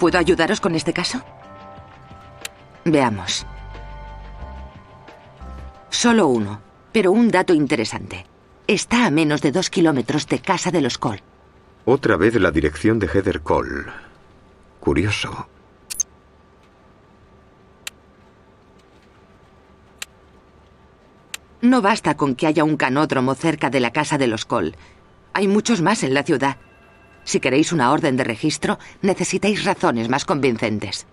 ¿Puedo ayudaros con este caso? Veamos. Solo uno, pero un dato interesante. Está a menos de dos kilómetros de casa de los Cole. Otra vez la dirección de Heather Cole. Curioso. No basta con que haya un canódromo cerca de la casa de los Cole. Hay muchos más en la ciudad. Si queréis una orden de registro, necesitáis razones más convincentes.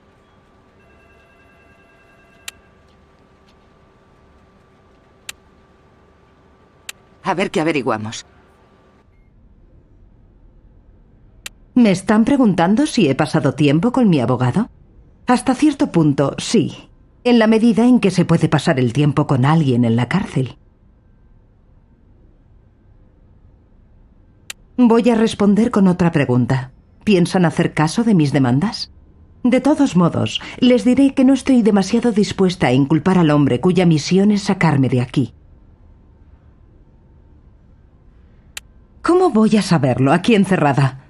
A ver qué averiguamos. ¿Me están preguntando si he pasado tiempo con mi abogado? Hasta cierto punto, sí, en la medida en que se puede pasar el tiempo con alguien en la cárcel. Voy a responder con otra pregunta. ¿Piensan hacer caso de mis demandas? De todos modos, les diré que no estoy demasiado dispuesta a inculpar al hombre cuya misión es sacarme de aquí. ¿Cómo voy a saberlo aquí encerrada?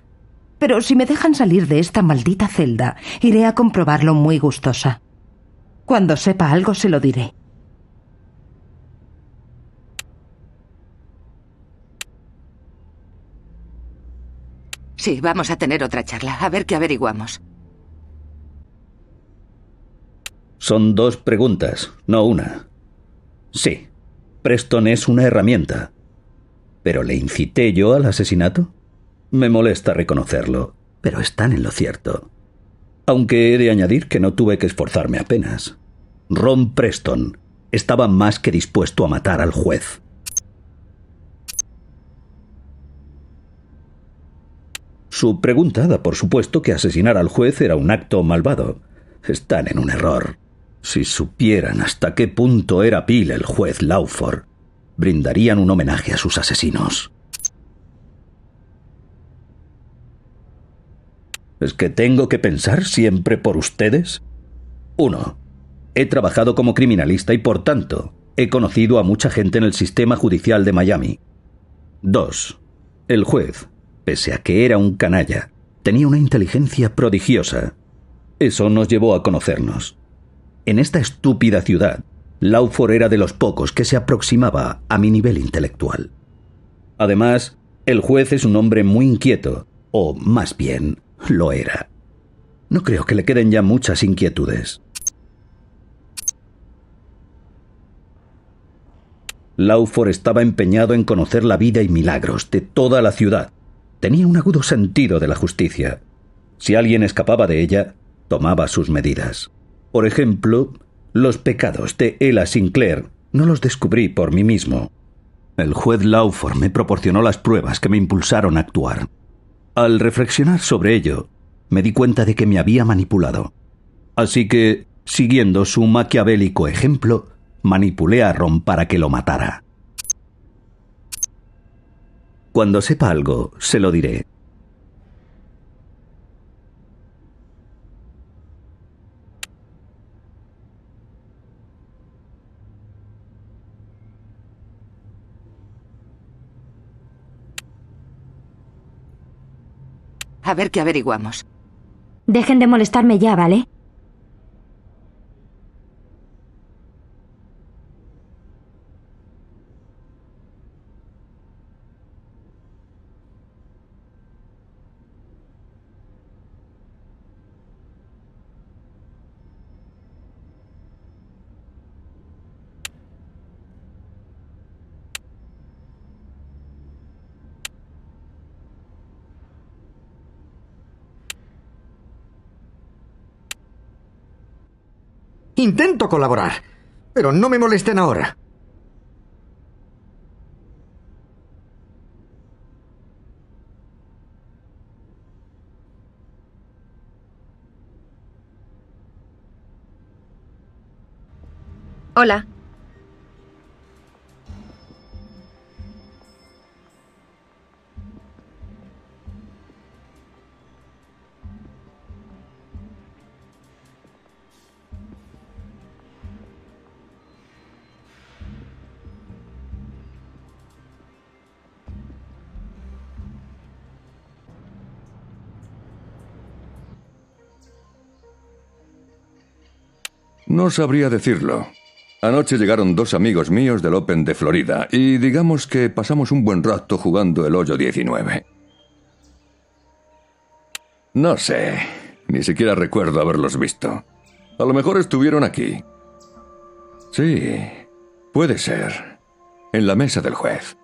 Pero si me dejan salir de esta maldita celda, iré a comprobarlo muy gustosa. Cuando sepa algo se lo diré. Sí, vamos a tener otra charla, a ver qué averiguamos. Son dos preguntas, no una. Sí, Preston es una herramienta. ¿Pero le incité yo al asesinato? Me molesta reconocerlo, pero están en lo cierto. Aunque he de añadir que no tuve que esforzarme apenas. Ron Preston estaba más que dispuesto a matar al juez. Su pregunta da por supuesto que asesinar al juez era un acto malvado. Están en un error. Si supieran hasta qué punto era pila el juez Lawford, brindarían un homenaje a sus asesinos. ¿Es que tengo que pensar siempre por ustedes? Uno. He trabajado como criminalista y por tanto he conocido a mucha gente en el sistema judicial de Miami. 2. El juez, pese a que era un canalla, tenía una inteligencia prodigiosa. Eso nos llevó a conocernos. En esta estúpida ciudad, Laufor era de los pocos que se aproximaba a mi nivel intelectual. Además, el juez es un hombre muy inquieto, o más bien, lo era. No creo que le queden ya muchas inquietudes. Laufor estaba empeñado en conocer la vida y milagros de toda la ciudad, tenía un agudo sentido de la justicia. Si alguien escapaba de ella, tomaba sus medidas. Por ejemplo, los pecados de Ella Sinclair no los descubrí por mí mismo. El juez Lawford me proporcionó las pruebas que me impulsaron a actuar. Al reflexionar sobre ello, me di cuenta de que me había manipulado. Así que, siguiendo su maquiavélico ejemplo, manipulé a Ron para que lo matara. Cuando sepa algo, se lo diré. A ver qué averiguamos. Dejen de molestarme ya, ¿vale? Intento colaborar, pero no me molesten ahora. Hola. No sabría decirlo. Anoche llegaron dos amigos míos del Open de Florida y digamos que pasamos un buen rato jugando el hoyo 19. No sé, ni siquiera recuerdo haberlos visto. A lo mejor estuvieron aquí. Sí, puede ser. En la mesa del juez.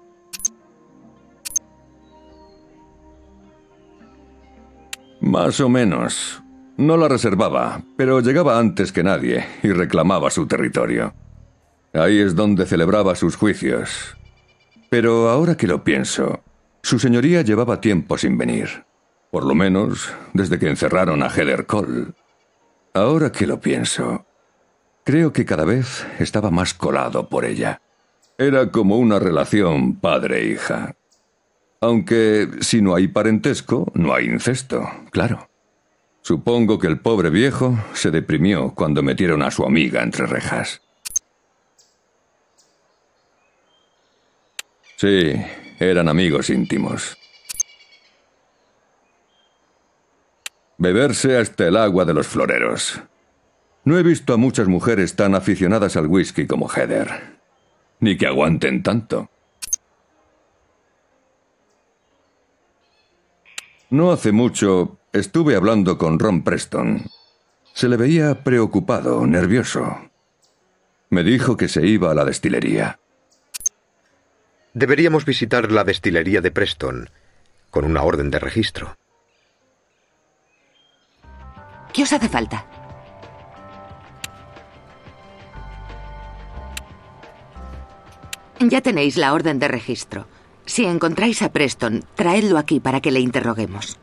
Más o menos. No la reservaba, pero llegaba antes que nadie y reclamaba su territorio. Ahí es donde celebraba sus juicios. Pero ahora que lo pienso, su señoría llevaba tiempo sin venir. Por lo menos desde que encerraron a Heller Cole. Ahora que lo pienso, creo que cada vez estaba más colado por ella. Era como una relación padre-hija. Aunque si no hay parentesco, no hay incesto, claro. Supongo que el pobre viejo se deprimió cuando metieron a su amiga entre rejas. Sí, eran amigos íntimos. Beberse hasta el agua de los floreros. No he visto a muchas mujeres tan aficionadas al whisky como Heather. Ni que aguanten tanto. No hace mucho Estuve hablando con Ron Preston. Se le veía preocupado, nervioso. Me dijo que se iba a la destilería. Deberíamos visitar la destilería de Preston con una orden de registro. ¿Qué os hace falta? Ya tenéis la orden de registro. Si encontráis a Preston, traedlo aquí para que le interroguemos.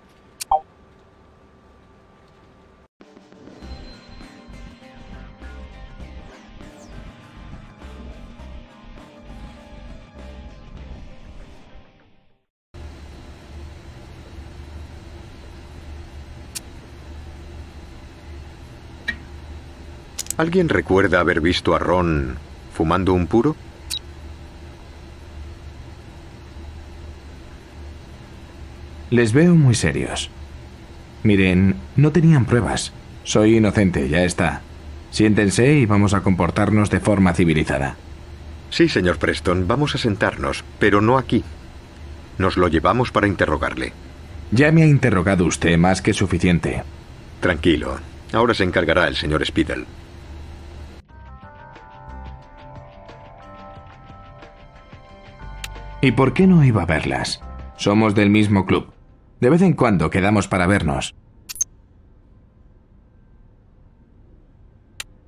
¿Alguien recuerda haber visto a Ron fumando un puro? Les veo muy serios. Miren, no tenían pruebas. Soy inocente, ya está. Siéntense y vamos a comportarnos de forma civilizada. Sí, señor Preston, vamos a sentarnos, pero no aquí. Nos lo llevamos para interrogarle. Ya me ha interrogado usted más que suficiente. Tranquilo, ahora se encargará el señor Spittle. ¿Y por qué no iba a verlas? Somos del mismo club. De vez en cuando quedamos para vernos.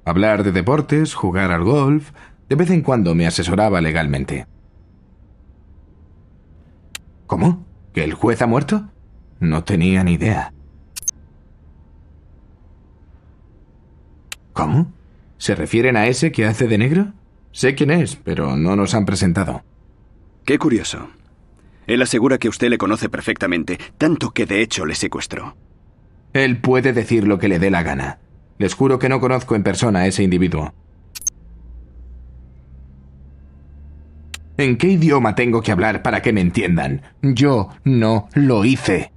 Hablar de deportes, jugar al golf, de vez en cuando me asesoraba legalmente. ¿Cómo? ¿Que el juez ha muerto? No tenía ni idea. ¿Cómo? ¿Se refieren a ese que hace de negro? Sé quién es, pero no nos han presentado. Qué curioso. Él asegura que usted le conoce perfectamente, tanto que de hecho le secuestró. Él puede decir lo que le dé la gana. Les juro que no conozco en persona a ese individuo. ¿En qué idioma tengo que hablar para que me entiendan? Yo no lo hice.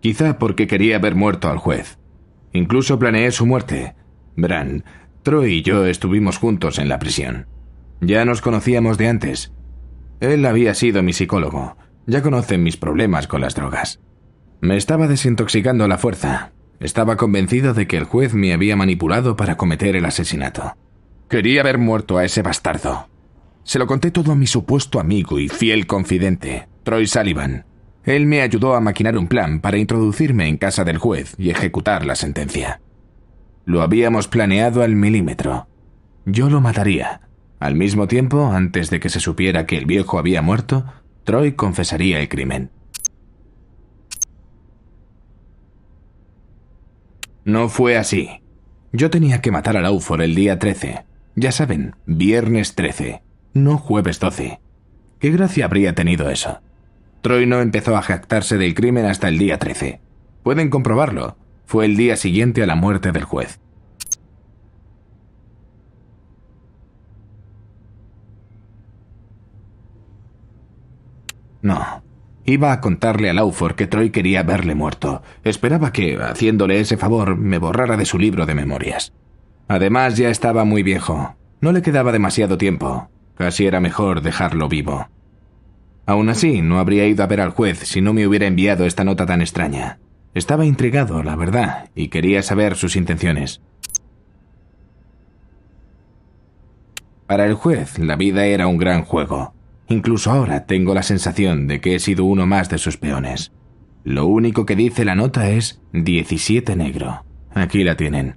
Quizá porque quería haber muerto al juez. Incluso planeé su muerte. Verán, Troy y yo estuvimos juntos en la prisión. Ya nos conocíamos de antes. Él había sido mi psicólogo. Ya conocen mis problemas con las drogas. Me estaba desintoxicando a la fuerza. Estaba convencido de que el juez me había manipulado para cometer el asesinato. Quería haber muerto a ese bastardo. Se lo conté todo a mi supuesto amigo y fiel confidente, Troy Sullivan. Él me ayudó a maquinar un plan para introducirme en casa del juez y ejecutar la sentencia. Lo habíamos planeado al milímetro. Yo lo mataría. Al mismo tiempo, antes de que se supiera que el viejo había muerto, Troy confesaría el crimen. No fue así. Yo tenía que matar a Laufor el día 13. Ya saben, viernes 13, no jueves 12. ¿Qué gracia habría tenido eso? Troy no empezó a jactarse del crimen hasta el día 13. Pueden comprobarlo fue el día siguiente a la muerte del juez. No. Iba a contarle a Lawford que Troy quería verle muerto. Esperaba que, haciéndole ese favor, me borrara de su libro de memorias. Además, ya estaba muy viejo. No le quedaba demasiado tiempo. Casi era mejor dejarlo vivo. Aún así, no habría ido a ver al juez si no me hubiera enviado esta nota tan extraña. Estaba intrigado, la verdad, y quería saber sus intenciones. Para el juez, la vida era un gran juego. Incluso ahora tengo la sensación de que he sido uno más de sus peones. Lo único que dice la nota es 17 negro. Aquí la tienen.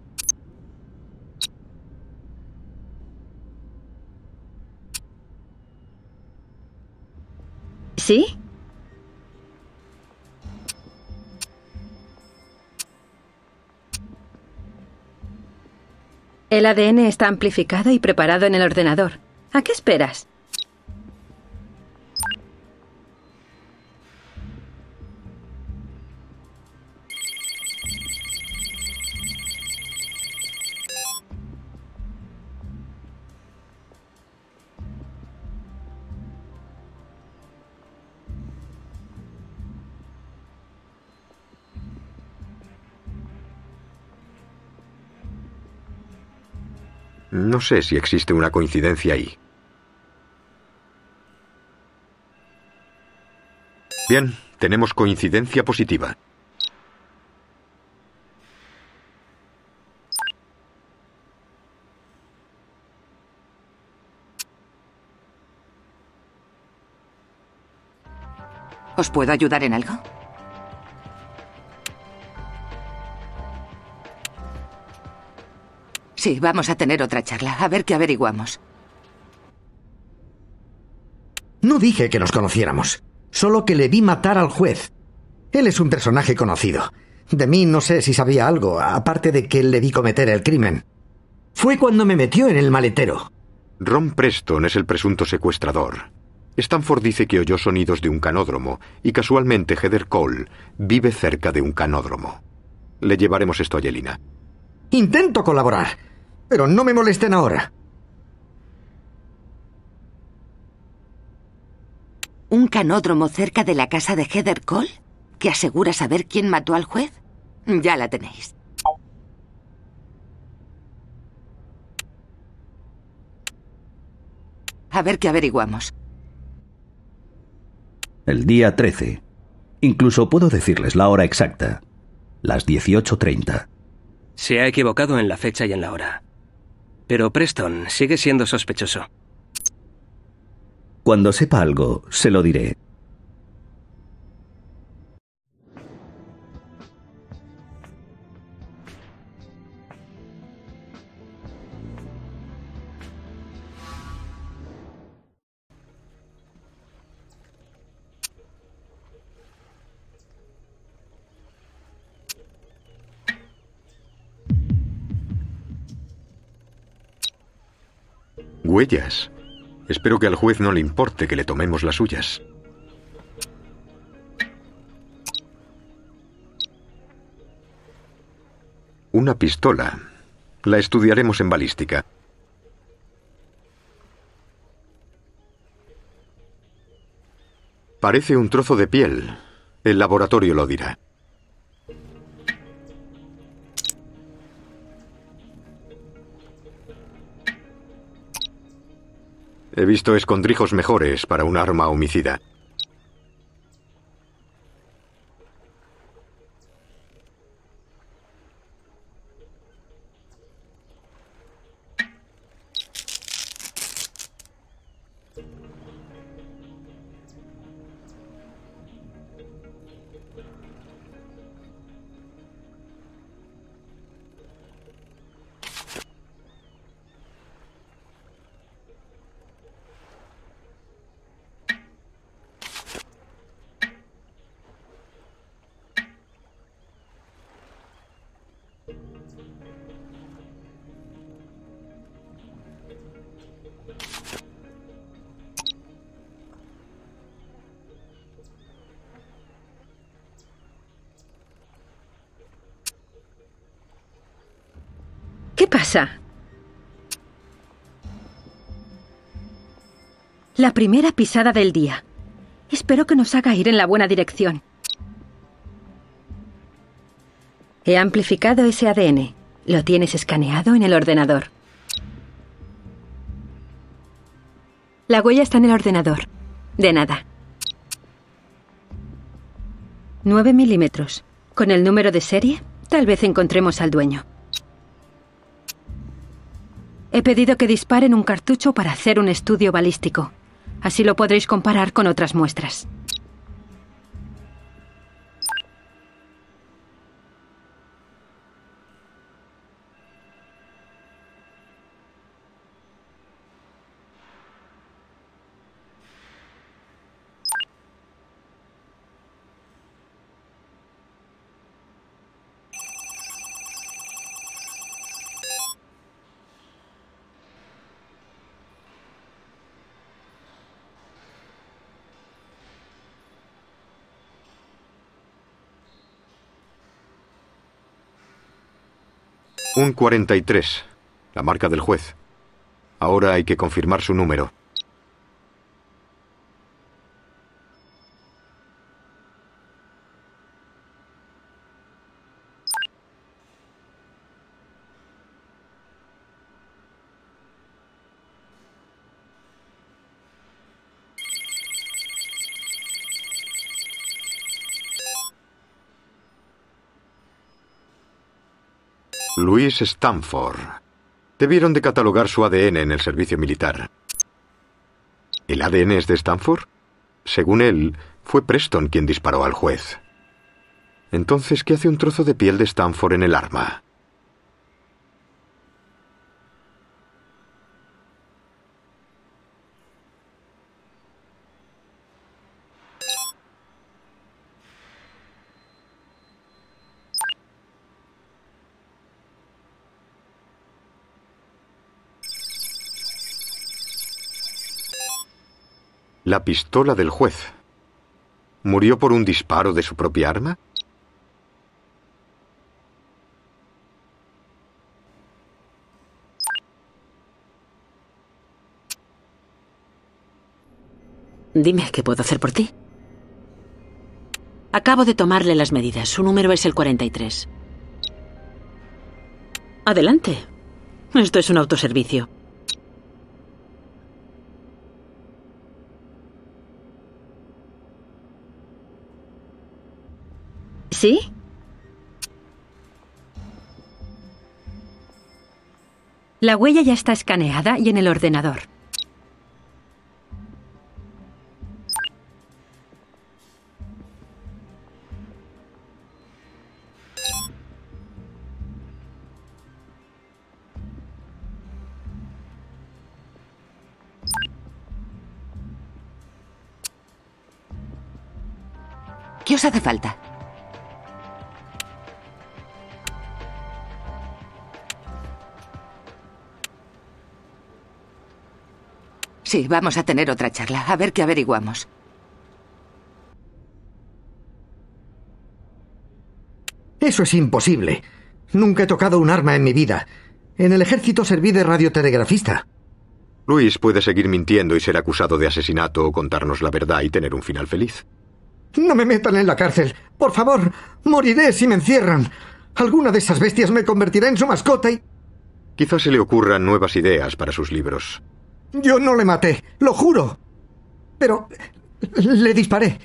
¿Sí? El ADN está amplificado y preparado en el ordenador. ¿A qué esperas? No sé si existe una coincidencia ahí. Bien, tenemos coincidencia positiva. ¿Os puedo ayudar en algo? Sí, vamos a tener otra charla, a ver qué averiguamos. No dije que nos conociéramos, solo que le vi matar al juez. Él es un personaje conocido. De mí no sé si sabía algo, aparte de que le vi cometer el crimen. Fue cuando me metió en el maletero. Ron Preston es el presunto secuestrador. Stanford dice que oyó sonidos de un canódromo y casualmente Heather Cole vive cerca de un canódromo. Le llevaremos esto a Yelina. Intento colaborar. Pero no me molesten ahora. ¿Un canódromo cerca de la casa de Heather Cole? ¿Que asegura saber quién mató al juez? Ya la tenéis. A ver qué averiguamos. El día 13. Incluso puedo decirles la hora exacta. Las 18.30. Se ha equivocado en la fecha y en la hora pero Preston sigue siendo sospechoso. Cuando sepa algo, se lo diré. Huellas. Espero que al juez no le importe que le tomemos las suyas. Una pistola. La estudiaremos en balística. Parece un trozo de piel. El laboratorio lo dirá. He visto escondrijos mejores para un arma homicida. ¿Qué pasa? La primera pisada del día. Espero que nos haga ir en la buena dirección. He amplificado ese ADN. Lo tienes escaneado en el ordenador. La huella está en el ordenador. De nada. 9 milímetros. Con el número de serie, tal vez encontremos al dueño. He pedido que disparen un cartucho para hacer un estudio balístico. Así lo podréis comparar con otras muestras. Un 43, la marca del juez. Ahora hay que confirmar su número. Luis Stanford. Debieron de catalogar su ADN en el servicio militar. ¿El ADN es de Stanford? Según él, fue Preston quien disparó al juez. Entonces, ¿qué hace un trozo de piel de Stanford en el arma? La pistola del juez. ¿Murió por un disparo de su propia arma? Dime, ¿qué puedo hacer por ti? Acabo de tomarle las medidas. Su número es el 43. Adelante. Esto es un autoservicio. ¿Sí? La huella ya está escaneada y en el ordenador. ¿Qué os hace falta? Sí, vamos a tener otra charla, a ver qué averiguamos. Eso es imposible. Nunca he tocado un arma en mi vida. En el ejército serví de radiotelegrafista. Luis puede seguir mintiendo y ser acusado de asesinato o contarnos la verdad y tener un final feliz. No me metan en la cárcel. Por favor, moriré si me encierran. Alguna de esas bestias me convertirá en su mascota y... Quizás se le ocurran nuevas ideas para sus libros. Yo no le maté, lo juro. Pero le disparé.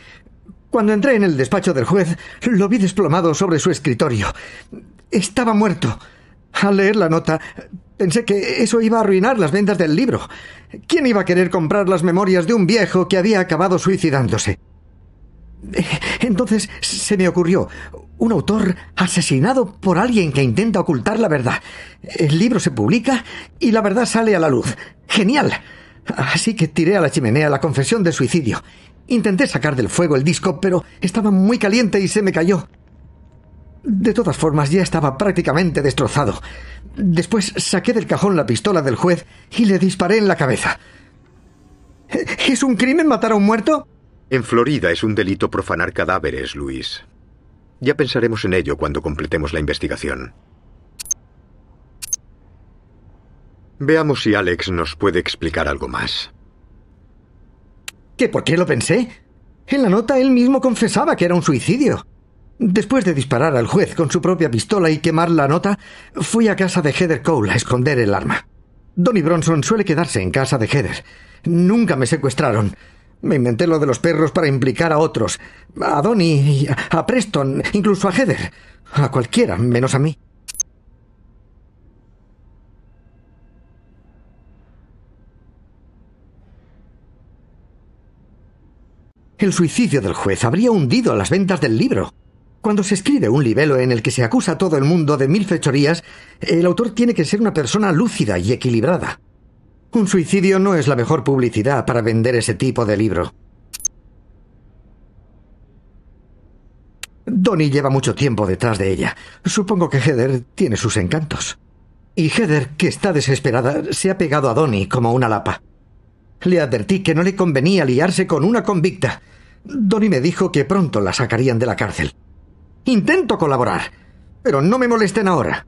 Cuando entré en el despacho del juez, lo vi desplomado sobre su escritorio. Estaba muerto. Al leer la nota, pensé que eso iba a arruinar las ventas del libro. ¿Quién iba a querer comprar las memorias de un viejo que había acabado suicidándose? Entonces se me ocurrió un autor asesinado por alguien que intenta ocultar la verdad. El libro se publica y la verdad sale a la luz. Genial. Así que tiré a la chimenea la confesión de suicidio. Intenté sacar del fuego el disco, pero estaba muy caliente y se me cayó. De todas formas, ya estaba prácticamente destrozado. Después saqué del cajón la pistola del juez y le disparé en la cabeza. ¿Es un crimen matar a un muerto? En Florida es un delito profanar cadáveres, Luis. Ya pensaremos en ello cuando completemos la investigación. Veamos si Alex nos puede explicar algo más. ¿Qué por qué lo pensé? En la nota él mismo confesaba que era un suicidio. Después de disparar al juez con su propia pistola y quemar la nota, fui a casa de Heather Cole a esconder el arma. Donnie Bronson suele quedarse en casa de Heather. Nunca me secuestraron. Me inventé lo de los perros para implicar a otros. A Donnie, a Preston, incluso a Heather. A cualquiera, menos a mí. El suicidio del juez habría hundido las ventas del libro. Cuando se escribe un libelo en el que se acusa a todo el mundo de mil fechorías, el autor tiene que ser una persona lúcida y equilibrada. Un suicidio no es la mejor publicidad para vender ese tipo de libro. Donnie lleva mucho tiempo detrás de ella. Supongo que Heather tiene sus encantos. Y Heather, que está desesperada, se ha pegado a Donnie como una lapa. Le advertí que no le convenía liarse con una convicta. Donnie me dijo que pronto la sacarían de la cárcel. Intento colaborar, pero no me molesten ahora.